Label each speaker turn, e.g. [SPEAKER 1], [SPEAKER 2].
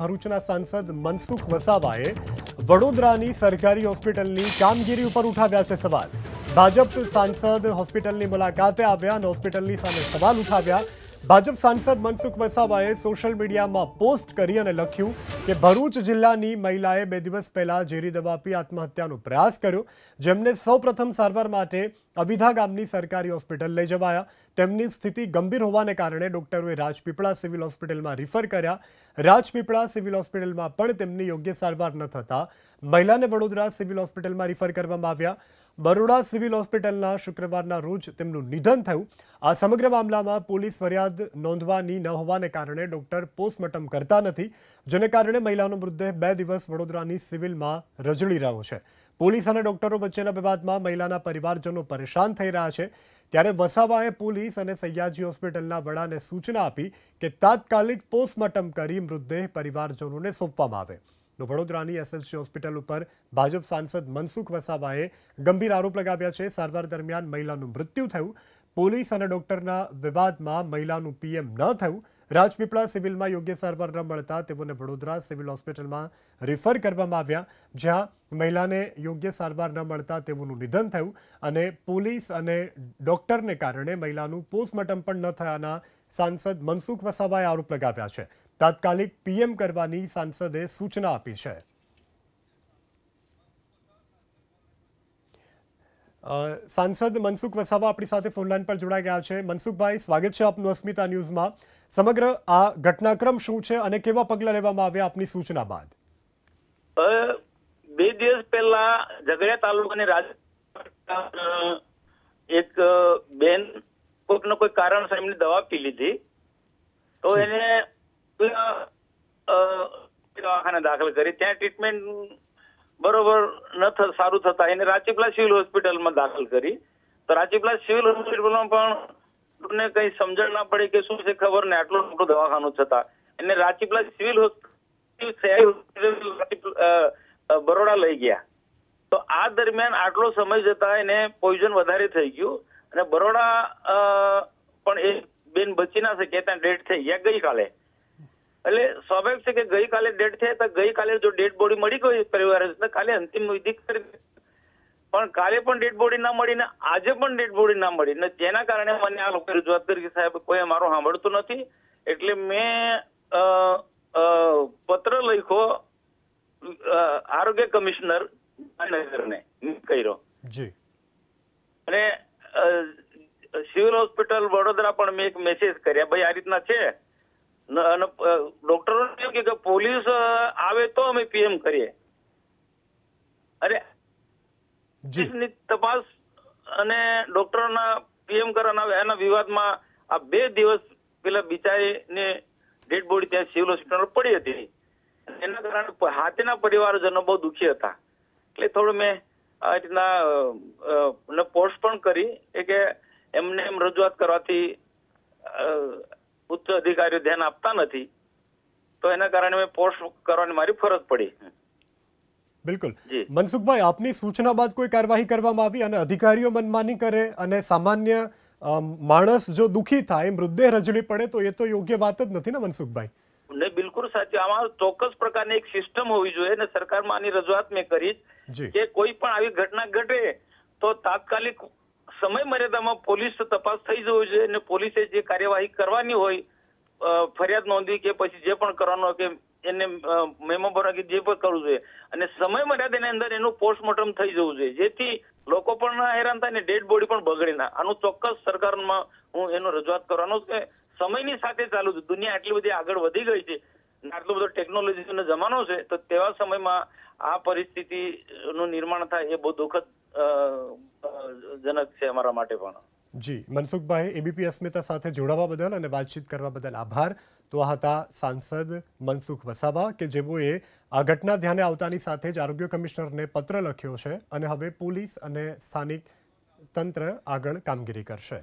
[SPEAKER 1] ભરૂચના સાંસદ મનસુખ વસાવાએ વડોદરાની સરકારી હોસ્પિટલની કામગીરી ઉપર ઉઠાવ્યા છે સવાલ ભાજપ સાંસદ હોસ્પિટલની મુલાકાતે આવ્યા અને હોસ્પિટલની સામે સવાલ ઉઠાવ્યા ભાજપ સાંસદ મનસુખ વસાવાએ સોશિયલ મીડિયામાં પોસ્ટ કરી અને લખ્યું કે ભરૂચ જિલ્લાની મહિલાએ બે દિવસ પહેલા ઝેરી દવા પી આત્મહત્યાનો પ્રયાસ કર્યો જેમને સૌપ્રથમ સારવાર માટે અવિધા ગામની સરકારી હોસ્પિટલ લઈ જવાયા તેમની સ્થિતિ ગંભીર હોવાને કારણે ડોક્ટરોએ રાજપીપળા સિવિલ હોસ્પિટલમાં રિફર કર્યા રાજપીપળા સિવિલ હોસ્પિટલમાં પણ તેમની યોગ્ય સારવાર ન થતાં મહિલાને વડોદરા સિવિલ હોસ્પિટલમાં રિફર કરવામાં આવ્યા બરોડા સિવિલ હોસ્પિટલના શુક્રવારના રોજ તેમનું નિધન થયું આ સમગ્ર મામલામાં પોલીસ ફરિયાદ નોંધવાની ન હોવાને કારણે ડોક્ટર પોસ્ટમોર્ટમ કરતા નથી જેને કારણે મહિલાનો મૃતદેહ બે દિવસ વડોદરાની સિવિલમાં રજળી રહ્યો છે પોલીસ અને ડોક્ટરો વચ્ચેના વિવાદમાં મહિલાના પરિવારજનો પરેશાન થઈ રહ્યા છે ત્યારે વસાવાએ પોલીસ અને સૈયાજી હોસ્પિટલના વડાને સૂચના આપી કે તાત્કાલિક પોસ્ટમોર્ટમ કરી મૃતદેહ પરિવારજનોને સોંપવામાં આવે વડોદરાની એસએસજી હોસ્પિટલ ઉપર ભાજપ સાંસદ મનસુખ વસાવાએ ગંભીર આરોપ લગાવ્યા છે સારવાર દરમિયાન મહિલાનું મૃત્યુ થયું પોલીસ અને ડોક્ટરના વિવાદમાં મહિલાનું પીએમ ન થયું રાજપીપળા સિવિલમાં યોગ્ય સારવાર ન મળતા તેઓને વડોદરા સિવિલ હોસ્પિટલમાં રિફર કરવામાં આવ્યા જ્યાં મહિલાને યોગ્ય સારવાર ન મળતા તેઓનું નિધન થયું અને પોલીસ અને ડોક્ટરને કારણે મહિલાનું પોસ્ટમોર્ટમ પણ ન થયાના સાંસદ મનસુખ વસાવાએ આરોપ લગાવ્યા છે તાત્કાલિક પીએમ કરવાની સાંસદે સૂચના આપી છે સાંસદ મનસુખ વસાવા આપણી સાથે ફોનલાઈન પર જોડાઈ ગયા છે મનસુખભાઈ સ્વાગત છે આપનું અસ્મિતા ન્યૂઝમાં સમગ્ર આ ઘટનાક્રમ શું છે અને કેવા પગલાં લેવામાં આવ્યા આપની સૂચના બાદ
[SPEAKER 2] બે દિવસ પહેલા ઝઘડિયા તાલુકાની રાજ એક બેન કોઈકનો કોઈ કારણસર એમની દવા પી લીધી તો એને દવાખાને દાખલ કરી ત્યાં ટ્રીટમેન્ટ બરોબર ન સારું થતા એને રાચીપલા સિવિલ હોસ્પિટલમાં દાખલ કરી તો રાચીપલા સિવિલ હોસ્પિટલમાં પણ ને કઈ સમજણ ના પડે કે શું છે ખબર ને આટલું મોટું દવાખાનું થતા એને રાચીપલા સિવિલ હોસ્પિટલ બરોડા લઈ ગયા તો આ દરમિયાન આટલો સમય જતા એને પોઈઝન વધારે થઈ ગયું અને બરોડા પણ એ બેન બચી ના શકે ત્યાં ડેડ થઈ ગયા ગઈકાલે એટલે સ્વાભાવિક છે કે ગઈકાલે ડેડ થઈ તો ગઈકાલે જો ડેડ બોડી મળી ગઈ પરિવારે કાલે અંતિમ વિધિ કરી પણ કાલે પણ ડેડ બોડી ના મળી ને આજે પણ ડેડ બોડી ના મળી ને જેના કારણે મને આ લોકો રજૂઆત કરી કે સાહેબ કોઈ મારું સાંભળતું નથી એટલે મેં પત્ર લખ્યો આરોગ્ય કમિશનર ગાંધીનગરને કર્યો જી અને સિવિલ હોસ્પિટલ વડોદરા પણ મેં એક મેસેજ કર્યા ભાઈ આ રીતના છે અને ડોક્ટરો કે પોલીસ આવે તો અમે પીએમ કરીએ અરે ની તપાસ અને ડોક્ટરોના પીએમ કરવાના એના વિવાદમાં આ બે દિવસ પેલા બિચારીને ડેડ બોડી ત્યાં સિવિલ હોસ્પિટલ પડી હતી એના કારણે હાથેના પરિવારજનો બહુ દુઃખી હતા એટલે થોડું મેં આ રીતના પોસ્ટ પણ કરી કે એમને એમ રજૂઆત કરવાથી ઉચ્ચ અધિકારીઓ ધ્યાન આપતા નથી તો એના કારણે મેં પોસ્ટ કરવાની મારી ફરજ પડી
[SPEAKER 1] બિલકુલ મનસુખભાઈ આપની સૂચના બાદ કોઈ કાર્યવાહી કરવામાં આવી અને અધિકારીઓ મનમાની કરે અને સામાન્ય માણસ જો દુઃખી થાય મૃતદેહ રજળી પડે તો એ તો યોગ્ય વાત જ નથી ને મનસુખભાઈ
[SPEAKER 2] ઠાકુર સાચું આમાં ચોક્કસ પ્રકારની એક સિસ્ટમ હોવી જોઈએ અને સરકારમાં આની રજૂઆત મેં કરી કે કોઈ પણ આવી ઘટના ઘટે તો તાત્કાલિક સમય મર્યાદામાં પોલીસ તપાસ થઈ જવું જોઈએ અને પોલીસે જે કાર્યવાહી કરવાની હોય ફરિયાદ નોંધી કે પછી જે પણ કરવાનો કે એને મેમો ભરવા કે જે પણ કરવું જોઈએ અને સમય મર્યાદાની અંદર એનું પોસ્ટમોર્ટમ થઈ જવું જોઈએ જેથી લોકો પણ ના હેરાન થાય ને ડેડ બોડી પણ બગડે ના આનું ચોક્કસ સરકારમાં હું એનો રજૂઆત કરવાનો કે સમયની સાથે ચાલુ છે દુનિયા આટલી બધી આગળ વધી ગઈ છે આટલો બધો ટેકનોલોજીનો જમાનો છે તો તેવા સમયમાં આ પરિસ્થિતિનું નિર્માણ થાય એ બહુ દુઃખદ જનક છે અમારા માટે પણ
[SPEAKER 1] જી મનસુખભાઈ એબીપી અસ્મિતા સાથે જોડાવા બદલ અને વાતચીત કરવા બદલ આભાર તો આ હતા સાંસદ મનસુખ વસાવા કે જેઓએ આ ઘટના ધ્યાને આવતાની સાથે જ આરોગ્ય કમિશનરને પત્ર લખ્યો છે અને હવે પોલીસ અને સ્થાનિક તંત્ર આગળ કામગીરી કરશે